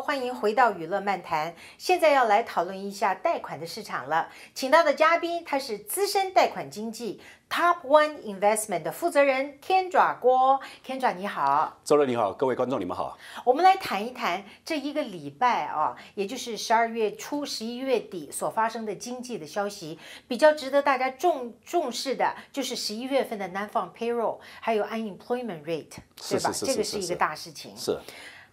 欢迎回到娱乐漫谈，现在要来讨论一下贷款的市场了。请到的嘉宾他是资深贷款经纪 Top One Investment 的负责人天爪郭天爪，你好，周乐你好，各位观众你们好。我们来谈一谈这一个礼拜啊，也就是十二月初、十一月底所发生的经济的消息，比较值得大家重重视的就是十一月份的南方 Payroll 还有 Unemployment Rate，对吧？这个是一个大事情。是。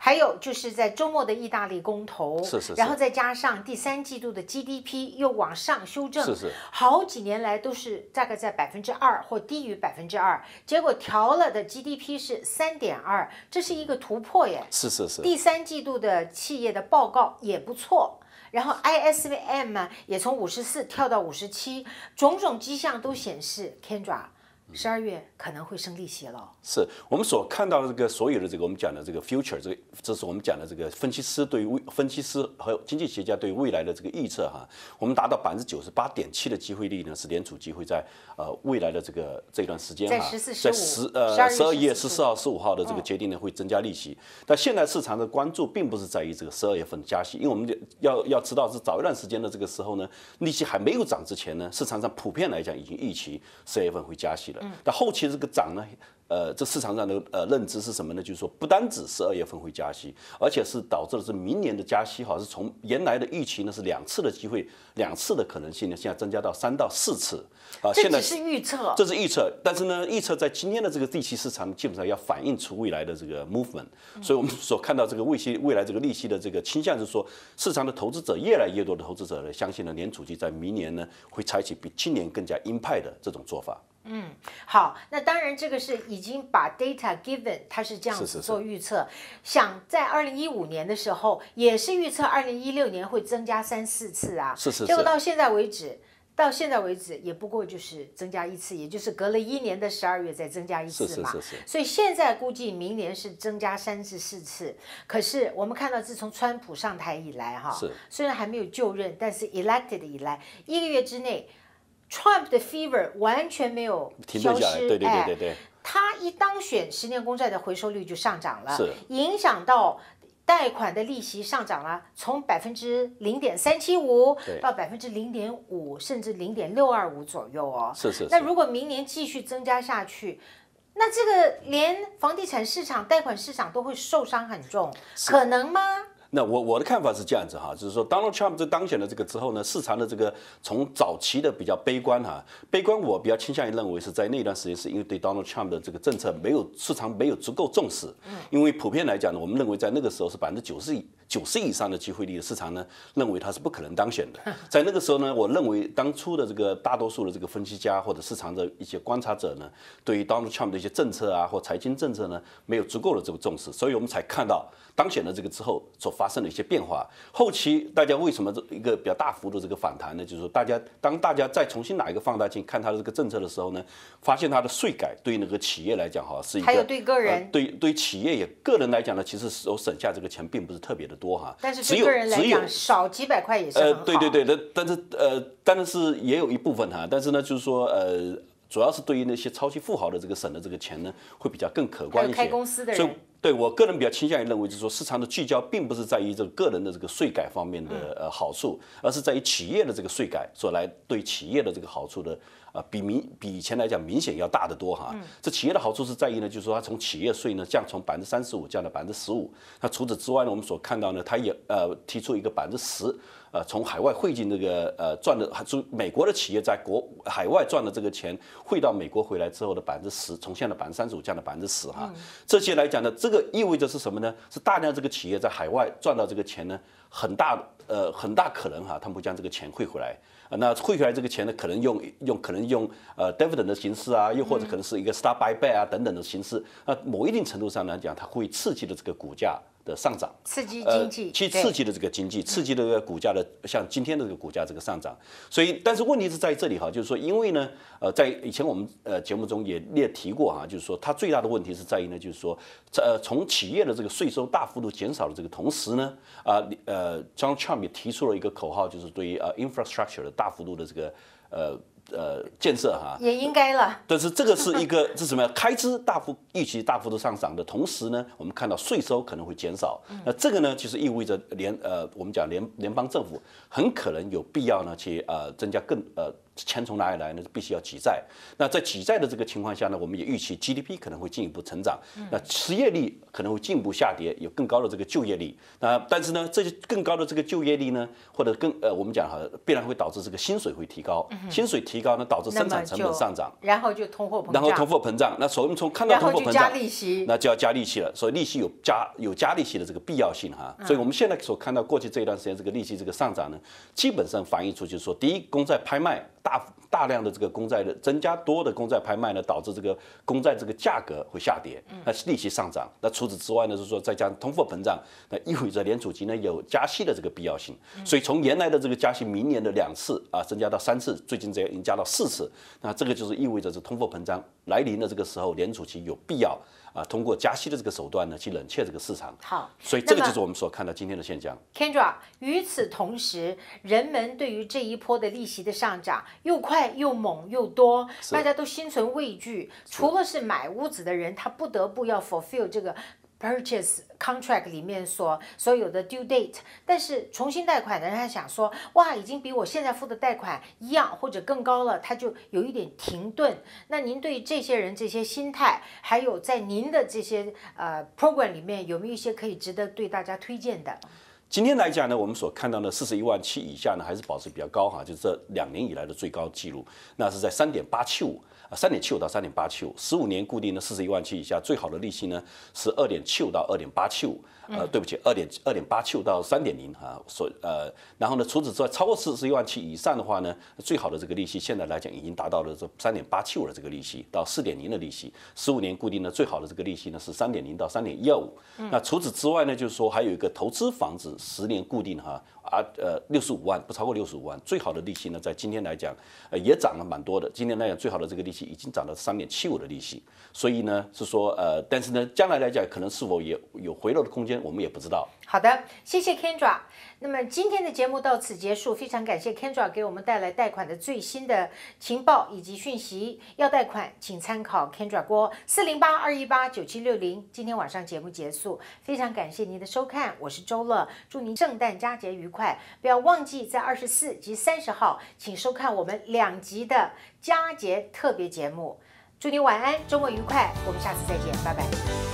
还有就是在周末的意大利公投，是是，然后再加上第三季度的 GDP 又往上修正，是是，好几年来都是大概在百分之二或低于百分之二，结果调了的 GDP 是三点二，这是一个突破耶，是是是。第三季度的企业的报告也不错，然后 ISM 也从五十四跳到五十七，种种迹象都显示，Can d r a 十二月可能会升利息了。是我们所看到的这个所有的这个我们讲的这个 future，这这是我们讲的这个分析师对未分析师和经济学家对未来的这个预测哈。我们达到百分之九十八点七的机会率呢，是联储机会在呃未来的这个这段时间，在十四、在十呃十二月十四号、十五号的这个决定呢会增加利息。但现在市场的关注并不是在于这个十二月份加息，因为我们要要知道是早一段时间的这个时候呢，利息还没有涨之前呢，市场上普遍来讲已经预期十二月份会加息。嗯，但后期这个涨呢，呃，这市场上的呃认知是什么呢？就是说，不单只是二月份会加息，而且是导致了是明年的加息哈，是从原来的预期呢是两次的机会，两次的可能性呢，现在增加到三到四次啊。这只是预测，这是预测，但是呢，预测在今天的这个地期市场基本上要反映出未来的这个 movement，所以我们所看到这个未息未来这个利息的这个倾向是说，市场的投资者越来越多的投资者呢，相信呢，联储局在明年呢会采取比今年更加鹰派的这种做法。嗯，好，那当然，这个是已经把 data given，它是这样子做预测，想在二零一五年的时候，也是预测二零一六年会增加三四次啊。是是是。结果到现在为止，到现在为止也不过就是增加一次，也就是隔了一年的十二月再增加一次嘛。是是是。所以现在估计明年是增加三至四次。可是我们看到，自从川普上台以来，哈，虽然还没有就任，但是 elected 以来一个月之内。Trump 的 fever 完全没有消失，对对对对对。他一当选，十年公债的回收率就上涨了，影响到贷款的利息上涨了，从百分之零点三七五到百分之零点五，甚至零点六二五左右哦。是是。那如果明年继续增加下去，那这个连房地产市场、贷款市场都会受伤很重，可能吗？那我我的看法是这样子哈，就是说 Donald Trump 这当选了这个之后呢，市场的这个从早期的比较悲观哈，悲观我比较倾向于认为是在那段时间是因为对 Donald Trump 的这个政策没有市场没有足够重视，因为普遍来讲呢，我们认为在那个时候是百分之九十以九十以上的机会率的市场呢认为他是不可能当选的，在那个时候呢，我认为当初的这个大多数的这个分析家或者市场的一些观察者呢，对于 Donald Trump 的一些政策啊或财经政策呢没有足够的这个重视，所以我们才看到当选了这个之后所发。发生了一些变化，后期大家为什么这一个比较大幅度这个反弹呢？就是说，大家当大家再重新拿一个放大镜看它的这个政策的时候呢，发现它的税改对那个企业来讲哈是一个，还有对个人，对对企业也个人来讲呢，其实所省下这个钱并不是特别的多哈，但是只有只有少几百块也是呃对对对但但是呃，但是也有一部分哈，但是呢，就是说呃，主要是对于那些超级富豪的这个省的这个钱呢，会比较更可观一些，所以。对我个人比较倾向于认为，就是说市场的聚焦并不是在于这个个人的这个税改方面的呃好处，而是在于企业的这个税改所来对企业的这个好处的啊，比明比以前来讲明显要大得多哈。这企业的好处是在于呢，就是说它从企业税呢降从百分之三十五降到百分之十五。那除此之外呢，我们所看到呢，它也呃提出一个百分之十，呃，从海外汇进这个呃赚的从美国的企业在国海外赚的这个钱汇到美国回来之后的百分之十，从现在百分之三十五降到百分之十哈。这些来讲呢，这这意味着是什么呢？是大量这个企业在海外赚到这个钱呢，很大呃很大可能哈，他们会将这个钱汇回来。那汇回来这个钱呢，可能用用可能用呃 dividend 的形式啊，又或者可能是一个 s t a r buyback 啊等等的形式。那某一定程度上来讲，它会刺激的这个股价。的上涨，刺激经济，去刺激的这个经济，刺激这个股价的，像今天的这个股价这个上涨。所以，但是问题是在这里哈，就是说，因为呢，呃，在以前我们呃节目中也列提过啊，就是说，它最大的问题是在于呢，就是说，在从企业的这个税收大幅度减少的这个同时呢，啊，呃，张昌也提出了一个口号，就是对于呃 infrastructure 的大幅度的这个呃。呃，建设哈也应该了，但是这个是一个 是什么呀？开支大幅预期大幅度上涨的同时呢，我们看到税收可能会减少。那这个呢，其实意味着联呃，我们讲联联邦政府很可能有必要呢去呃增加更呃钱从哪里来呢？必须要挤债。那在挤债的这个情况下呢，我们也预期 GDP 可能会进一步成长。那失业率可能会进一步下跌，有更高的这个就业率。那但是呢，这些更高的这个就业率呢，或者更呃，我们讲哈，必然会导致这个薪水会提高，薪水提。提高呢，导致生产成本上涨，然后就通货膨胀，然后通货膨胀，那所我从看到通货膨胀，那就要加利息了，所以利息有加有加利息的这个必要性哈，所以我们现在所看到过去这一段时间这个利息这个上涨呢，基本上反映出就是说，第一，公债拍卖大。大量的这个公债的增加多的公债拍卖呢，导致这个公债这个价格会下跌，嗯，那是利息上涨。那除此之外呢，是说再加上通货膨胀，那意味着联储局呢有加息的这个必要性。所以从原来的这个加息明年的两次啊增加到三次，最近这已经加到四次。那这个就是意味着是通货膨胀来临的这个时候，联储局有必要啊通过加息的这个手段呢去冷却这个市场。好，所以这个就是我们所看到今天的现象。Kendra，与此同时，人们对于这一波的利息的上涨又快。又猛又多，大家都心存畏惧。除了是买屋子的人，他不得不要 fulfill 这个 purchase contract 里面所所有的 due date。但是重新贷款的人，他想说，哇，已经比我现在付的贷款一样或者更高了，他就有一点停顿。那您对这些人这些心态，还有在您的这些呃 program 里面，有没有一些可以值得对大家推荐的？今天来讲呢，我们所看到的四十一万七以下呢还是保持比较高哈，就是这两年以来的最高记录，那是在三点八七五啊，三点七五到三点八七五，十五年固定的四十一万七以下最好的利息呢是二点七五到二点八七五，呃对不起，二点二点八七五到三点零哈，所呃然后呢除此之外超过四十一万七以上的话呢，最好的这个利息现在来讲已经达到了这三点八七五的这个利息到四点零的利息，十五年固定的最好的这个利息呢是三点零到三点一二五，那除此之外呢就是说还有一个投资房子。十年固定哈啊呃六十五万不超过六十五万，最好的利息呢，在今天来讲，呃也涨了蛮多的。今天来讲，最好的这个利息已经涨到三点七五的利息，所以呢是说呃，但是呢，将来来讲可能是否也有回落的空间，我们也不知道。好的，谢谢 Kendra。那么今天的节目到此结束，非常感谢 Kendra 给我们带来贷款的最新的情报以及讯息。要贷款，请参考 Kendra 郭四零八二一八九七六零。今天晚上节目结束，非常感谢您的收看，我是周乐，祝您圣诞佳节愉快。不要忘记在二十四及三十号，请收看我们两集的佳节特别节目。祝您晚安，周末愉快，我们下次再见，拜拜。